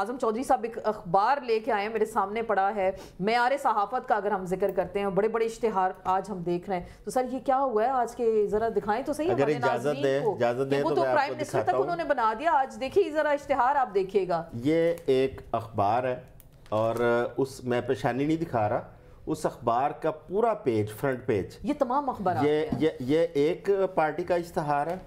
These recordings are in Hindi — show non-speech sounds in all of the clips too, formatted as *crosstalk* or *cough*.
आजम चौधरी साहब एक अखबार लेके आए मेरे सामने पड़ा है मैार सहाफत का अगर हम जिक्र करते हैं बड़े बड़े इश्तेहार आज हम देख रहे हैं तो सर ये क्या हुआ है आज के जरा दिखाएं तो सही अगर इजाजत दे, दे तो, तो प्राइम मिनिस्टर तक उन्होंने बना दिया आज देखिए जरा इश्तेहार आप देखिएगा ये एक अखबार है और उस मैं परेशानी नहीं दिखा रहा उस अखबार का पूरा पेज फ्रंट पेज ये तमाम अखबार ये ये एक पार्टी का इश्तेहार है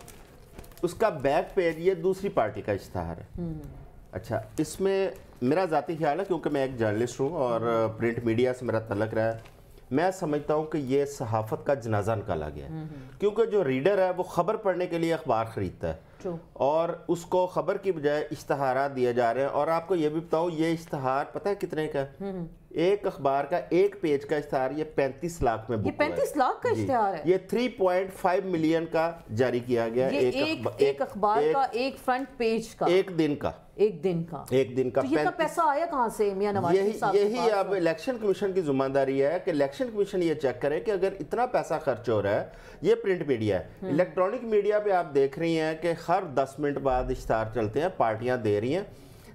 उसका बैक पेज ये दूसरी पार्टी का इश्तेहार है हम्म। अच्छा इसमें मेरा ज़ाती ख्याल है क्योंकि मैं एक जर्नलिस्ट हूँ और प्रिंट मीडिया से मेरा तलक रहा है मैं समझता हूँ कि ये सहाफ़त का जनाजा निकाला गया है हम्म, हम्म। क्योंकि जो रीडर है वो ख़बर पढ़ने के लिए अखबार ख़रीदता है और उसको ख़बर की बजाय इश्तहार दिए जा रहे हैं और आपको ये भी बताऊँ ये इश्तहार पता है कितने का है हम्म, एक अखबार का एक पेज का इश्तेहार ये पैंतीस लाख में पैंतीस लाख का इश्तेहार है ये फाइव मिलियन का जारी किया गया ये एक एक अखबार का एक फ्रंट पेज का एक दिन का एक दिन का एक दिन का तो ये पैसा आया कहाँ से मिया नवाज यही यही अब इलेक्शन कमीशन की जिम्मेदारी है कि इलेक्शन कमीशन ये चेक करे कि अगर इतना पैसा खर्च हो रहा है ये प्रिंट मीडिया है इलेक्ट्रॉनिक हम्म। मीडिया पे आप देख रही हैं कि हर दस मिनट बाद इश्तहार चलते हैं पार्टियां दे रही हैं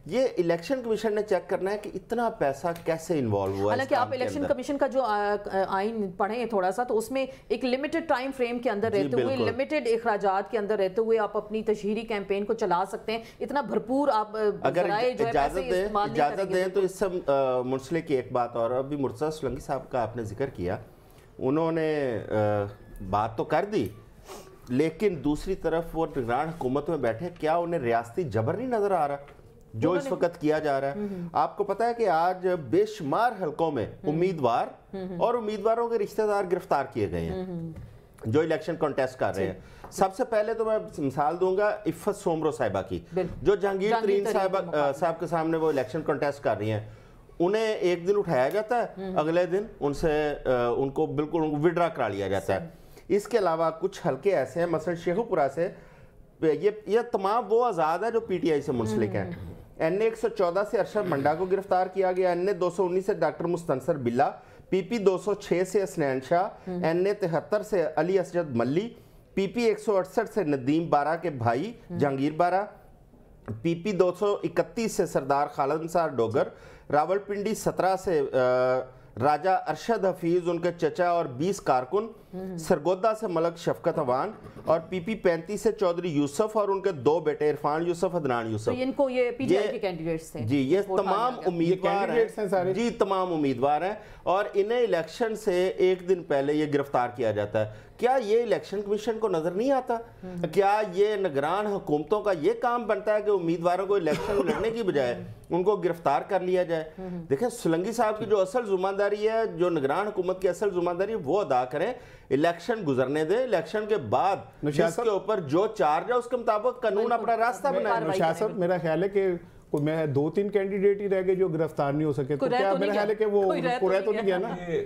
ये इलेक्शन कमीशन ने चेक करना है कि इतना पैसा कैसे इन्वॉल्व हुआ हालांकि आप इलेक्शन कमीशन का जो आइन पढ़े थोड़ा सा तो उसमें एक लिमिटेड टाइम फ्रेम के अंदर रहते हुए लिमिटेड अखराज के अंदर रहते हुए आप अपनी तशहरी कैंपेन को चला सकते हैं इतना भरपूर आप अगर इजाजत दें तो इससे की एक बात और अभी मुर्सा सोलंकी साहब का आपने जिक्र किया उन्होंने बात तो कर दी लेकिन दूसरी तरफ वो निगरान हुकूमत में बैठे क्या उन्हें रियासती जबर नहीं नज़र आ रहा जो इस वक्त किया जा रहा है हम्म, हम्म। आपको पता है कि आज बेशुमार हलकों में हम्म, उम्मीदवार और उम्मीदवारों के रिश्तेदार गिरफ्तार किए गए हैं जो इलेक्शन कॉन्टेस्ट कर रहे हैं सबसे पहले तो मैं मिसाल दूंगा इफ्फत सोमरो साहिबा की जो जहांगीर तरीन साहिबा साहब के सामने वो इलेक्शन कॉन्टेस्ट कर रही हैं उन्हें एक दिन उठाया जाता है अगले दिन उनसे उनको बिल्कुल विड्रा करा लिया जाता है इसके अलावा कुछ हल्के ऐसे हैं मसलन शेखुपुरा से ये ये तमाम वो आज़ाद है जो पीटीआई से मुंसलिक हैं एन ए से अरशद मंडा को गिरफ्तार किया गया एन ए से डॉक्टर मुस्तंसर बिल्ला पीपी 206 से असनैन शाह एन ए तिहत्तर से अली असजद मल्ली पीपी एक से नदीम बारा के भाई जहांगीर बारा पीपी 231 से सरदार खालद अंसार डोगर रावलपिंडी 17 से आ, राजा अरशद हफीज उनके चचा और 20 कारकुन सरगोदा से मलक शफकत अवान और पीपी पैंतीस से चौधरी यूसुफ और उनके दो बेटे इरफान यूसुफ अदनान यूसुफ तो इनको ये पीटीआई के कैंडिडेट्स हैं जी ये तमाम उम्मीदवार हैं जी तमाम उम्मीदवार हैं और इन्हें इलेक्शन से एक दिन पहले ये गिरफ्तार किया जाता है क्या ये इलेक्शन कमीशन को नजर नहीं आता क्या ये निगरान हुकूमतों का ये काम बनता है कि उम्मीदवारों को इलेक्शन *laughs* लड़ने की बजाय उनको गिरफ्तार कर लिया जाए देखें सुलंगी साहब की जो असल जुम्मेदारी है जो निगरान हुकूमत की असल जुम्मेदारी वो अदा करें इलेक्शन गुजरने दें इलेक्शन के बाद के ऊपर जो चार्ज है उसके मुताबिक कानून अपना रास्ता बनाए मेरा ख्याल है कि मैं दो तीन कैंडिडेट ही रह गए जो गिरफ्तार नहीं हो सके तो क्या तो मेरा ख्याल है कि वो कुरैत तो, तो नहीं गया ना